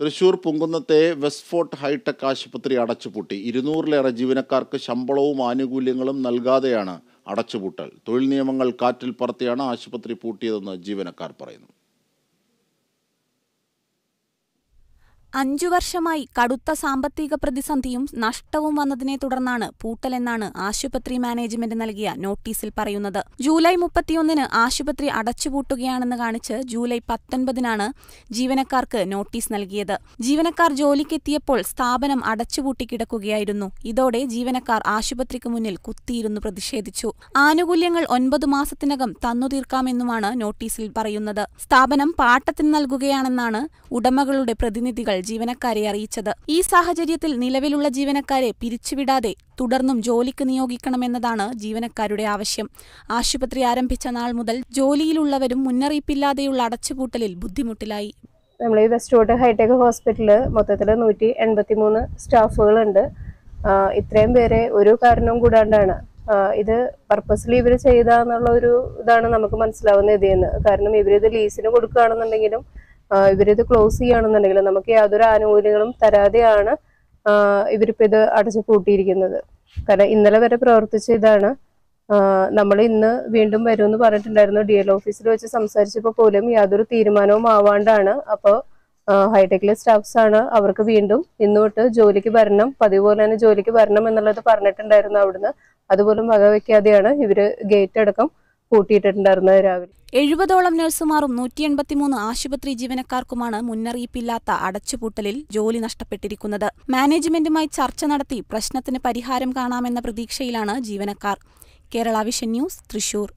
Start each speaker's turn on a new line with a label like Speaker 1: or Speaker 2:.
Speaker 1: Thrissur പുങ്കുന്നത്തെ West Fort hi tech ആശുപത്രി അടച്ചുപൂട്ടി ഇരുന്നൂറിലേറെ ജീവനക്കാർക്ക് ശമ്പളവും ആനുകൂല്യങ്ങളും നൽകാതെയാണ് അടച്ചുപൂട്ടൽ തൊഴിൽ നിയമങ്ങൾ കാറ്റിൽ പറത്തിയാണ് ആശുപത്രി പൂട്ടിയതെന്ന് ജീവനക്കാർ പറയുന്നു
Speaker 2: അഞ്ചു വർഷമായി കടുത്ത സാമ്പത്തിക പ്രതിസന്ധിയും നഷ്ടവും വന്നതിനെ തുടർന്നാണ് പൂട്ടലെന്നാണ് ആശുപത്രി മാനേജ്മെന്റ് നൽകിയ നോട്ടീസിൽ പറയുന്നത് ജൂലൈ മുപ്പത്തിയൊന്നിന് ആശുപത്രി അടച്ചുപൂട്ടുകയാണെന്ന് കാണിച്ച് ജൂലൈ പത്തൊൻപതിനാണ് ജീവനക്കാർക്ക് നോട്ടീസ് നൽകിയത് ജീവനക്കാർ ജോലിക്കെത്തിയപ്പോൾ സ്ഥാപനം അടച്ചുപൂട്ടി കിടക്കുകയായിരുന്നു ഇതോടെ ജീവനക്കാർ ആശുപത്രിക്ക് മുന്നിൽ കുത്തിയിരുന്നു പ്രതിഷേധിച്ചു ആനുകൂല്യങ്ങൾ ഒൻപത് മാസത്തിനകം തന്നു തീർക്കാമെന്നുമാണ് നോട്ടീസിൽ പറയുന്നത് സ്ഥാപനം പാട്ടത്തിന് നൽകുകയാണെന്നാണ് ഉടമകളുടെ പ്രതിനിധികൾ ജീവനക്കാരെ അറിയിച്ചത് ഈ സാഹചര്യത്തിൽ നിലവിലുള്ള ജീവനക്കാരെ പിരിച്ചുവിടാതെ തുടർന്നും ജോലിക്ക് നിയോഗിക്കണമെന്നതാണ് ജീവനക്കാരുടെ ആവശ്യം ആശുപത്രി ആരംഭിച്ച നാൾ മുതൽ ജോലിയിലുള്ളവരും മുന്നറിയിപ്പില്ലാതെയുള്ള അടച്ചുപൂട്ടലിൽ ബുദ്ധിമുട്ടിലായി
Speaker 3: നമ്മൾ ഈ വെസ്റ്റോട്ട് ഹൈടെക് ഹോസ്പിറ്റലിൽ മൊത്തത്തിൽ നൂറ്റി എൺപത്തി മൂന്ന് സ്റ്റാഫുകളുണ്ട് ഇത്രയും പേരെ ഒരു കാരണവും കൂടാണ്ടാണ് ഇത് പർപ്പസ്ലി ഇവർ ചെയ്താന്നുള്ള ഒരു ഇതാണ് നമുക്ക് മനസ്സിലാവുന്ന ഇതിൽ നിന്ന് കാരണം ഇവരിത് ലീസിന് കൊടുക്കുകയാണെന്നുണ്ടെങ്കിലും ഇവരിത് ക്ലോസ് ചെയ്യുകയാണെന്നുണ്ടെങ്കിൽ നമുക്ക് യാതൊരു ആനുകൂല്യങ്ങളും തരാതെയാണ് ഇവരിപ്പോൾ ഇത് അടച്ചു പൂട്ടിയിരിക്കുന്നത് കാരണം ഇന്നലെ വരെ പ്രവർത്തിച്ച ഇതാണ് നമ്മൾ ഇന്ന് വീണ്ടും വരുമെന്ന് പറഞ്ഞിട്ടുണ്ടായിരുന്നു ഡി എൽ ഓഫീസിൽ വെച്ച് സംസാരിച്ചപ്പോൾ പോലും യാതൊരു തീരുമാനവും ആവാണ്ടാണ് അപ്പോൾ ഹൈടെക്കിലെ സ്റ്റാഫ്സ് ആണ് അവർക്ക് വീണ്ടും ഇന്ന് തൊട്ട് ജോലിക്ക് വരണം പതിവ് പോലെ തന്നെ ജോലിക്ക് വരണം എന്നുള്ളത് പറഞ്ഞിട്ടുണ്ടായിരുന്നു അവിടുന്ന് അതുപോലും വകവയ്ക്കാതെയാണ് ഇവര് ഗേറ്റ് അടക്കം കൂട്ടിയിട്ടുണ്ടായിരുന്നത് രാവിലെ
Speaker 2: എഴുപതോളം നഴ്സുമാരും നൂറ്റി എൺപത്തിമൂന്ന് ആശുപത്രി ജീവനക്കാർക്കുമാണ് മുന്നറിയിപ്പില്ലാത്ത അടച്ചുപൂട്ടലിൽ ജോലി നഷ്ടപ്പെട്ടിരിക്കുന്നത് മാനേജ്മെന്റുമായി ചർച്ച നടത്തി പ്രശ്നത്തിന് പരിഹാരം കാണാമെന്ന പ്രതീക്ഷയിലാണ് ജീവനക്കാർ കേരള വിഷൻ ന്യൂസ് തൃശൂർ